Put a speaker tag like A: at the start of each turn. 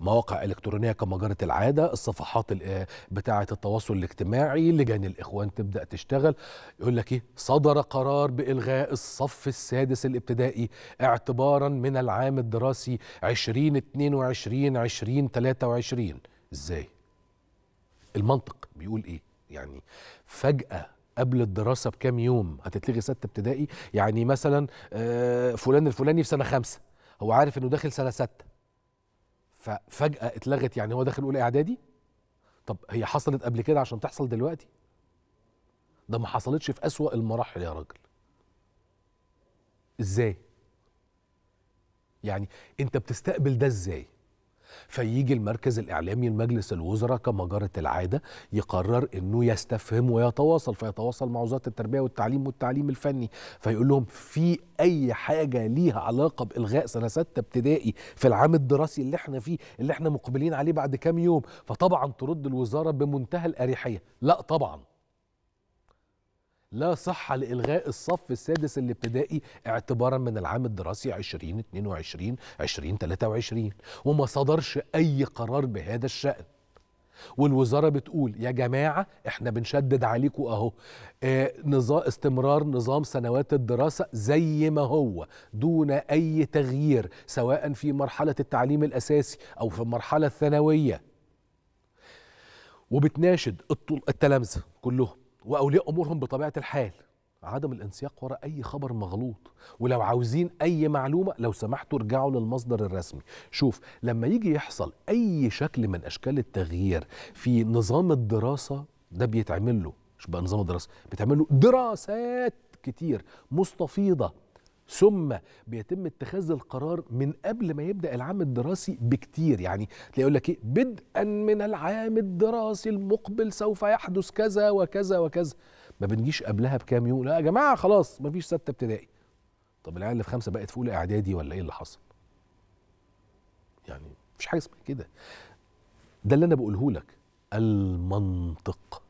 A: مواقع إلكترونية كما جرت العادة الصفحات بتاعة التواصل الاجتماعي لجان الإخوان تبدأ تشتغل يقول لك إيه صدر قرار بإلغاء الصف السادس الابتدائي اعتبارا من العام الدراسي 2022 2023 إزاي؟ المنطق بيقول إيه؟ يعني فجأة قبل الدراسة بكام يوم هتتلغي ستة ابتدائي يعني مثلا آه، فلان الفلاني في سنة خمسة هو عارف انه داخل سنة ستة ففجاه اتلغت يعني هو داخل اولى اعدادي طب هي حصلت قبل كده عشان تحصل دلوقتي ده ما حصلتش في اسوا المراحل يا راجل ازاي يعني انت بتستقبل ده ازاي فيجي المركز الإعلامي لمجلس الوزراء كما جرت العادة يقرر أنه يستفهم ويتواصل فيتواصل مع وزارة التربية والتعليم والتعليم الفني فيقول لهم في أي حاجة ليها علاقة بإلغاء سنة ستة ابتدائي في العام الدراسي اللي احنا فيه اللي احنا مقبلين عليه بعد كام يوم فطبعا ترد الوزارة بمنتهى الأريحية لا طبعا لا صحة لإلغاء الصف السادس الابتدائي اعتبارا من العام الدراسي 2022 2023 وما صدرش أي قرار بهذا الشأن والوزارة بتقول يا جماعة احنا بنشدد عليكم اهو اه نظام استمرار نظام سنوات الدراسة زي ما هو دون أي تغيير سواء في مرحلة التعليم الأساسي أو في المرحلة الثانوية وبتناشد التلامذة كلهم واولياء امورهم بطبيعه الحال عدم الانسياق وراء اي خبر مغلوط ولو عاوزين اي معلومه لو سمحتوا ارجعوا للمصدر الرسمي شوف لما يجي يحصل اي شكل من اشكال التغيير في نظام الدراسه ده بيتعمل له مش بقى نظام الدراسه بيتعمل له دراسات كتير مستفيضه ثم بيتم اتخاذ القرار من قبل ما يبدا العام الدراسي بكتير يعني تلاقي يقول لك ايه بدءا من العام الدراسي المقبل سوف يحدث كذا وكذا وكذا ما بنجيش قبلها بكام يوم لا يا جماعه خلاص ما فيش سته ابتدائي طب العيال اللي في خمسه بقت في اولى اعدادي ولا ايه اللي حصل يعني مفيش حاجه اسمها كده ده اللي انا بقوله لك المنطق